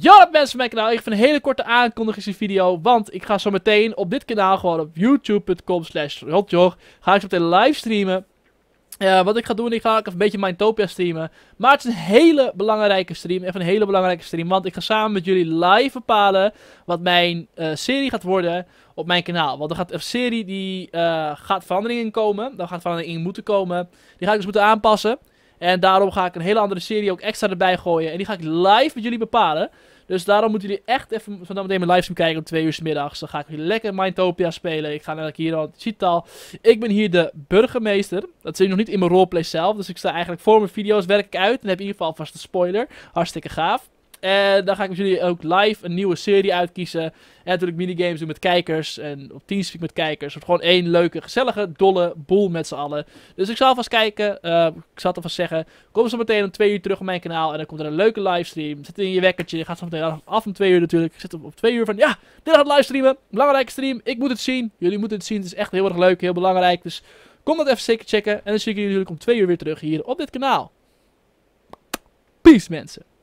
Yo mensen van mijn kanaal, ik heb een hele korte aankondigingsvideo, want ik ga zo meteen op dit kanaal gewoon op youtube.com slash ga ik zo meteen live streamen. Eh, wat ik ga doen, ik ga even een beetje Mindtopia streamen. Maar het is een hele belangrijke stream. Even een hele belangrijke stream. Want ik ga samen met jullie live bepalen wat mijn eh, serie gaat worden op mijn kanaal. Want er gaat een serie die eh, gaat verandering in komen. Daar gaat verandering in moeten komen. Die ga ik dus moeten aanpassen. En daarom ga ik een hele andere serie ook extra erbij gooien. En die ga ik live met jullie bepalen. Dus daarom moeten jullie echt even vanavond meteen mijn livestream kijken om twee uur s middags. Dan ga ik jullie lekker Mindtopia spelen. Ik ga net hier al al. Ik ben hier de burgemeester. Dat zit nog niet in mijn roleplay zelf. Dus ik sta eigenlijk voor mijn video's, werk ik uit. En heb in ieder geval vast een spoiler. Hartstikke gaaf. En dan ga ik met jullie ook live een nieuwe serie uitkiezen. En natuurlijk minigames doen met kijkers. En op Teamspeak met kijkers. Of gewoon één leuke, gezellige, dolle boel met z'n allen. Dus ik zal vast kijken. Ehm, ik zal het alvast zeggen. Kom zo meteen om twee uur terug op mijn kanaal. En dan komt er een leuke livestream. Zet in je wekkertje. Je gaat zo meteen af, om twee uur natuurlijk. Ik zit op, op twee uur van ja, dit gaat livestreamen. Belangrijke stream. Ik moet het zien. Jullie moeten het zien. Het is echt heel erg leuk. Heel belangrijk. Dus kom dat even zeker checken. En dan zie ik jullie natuurlijk om twee uur weer terug hier op dit kanaal. Peace mensen.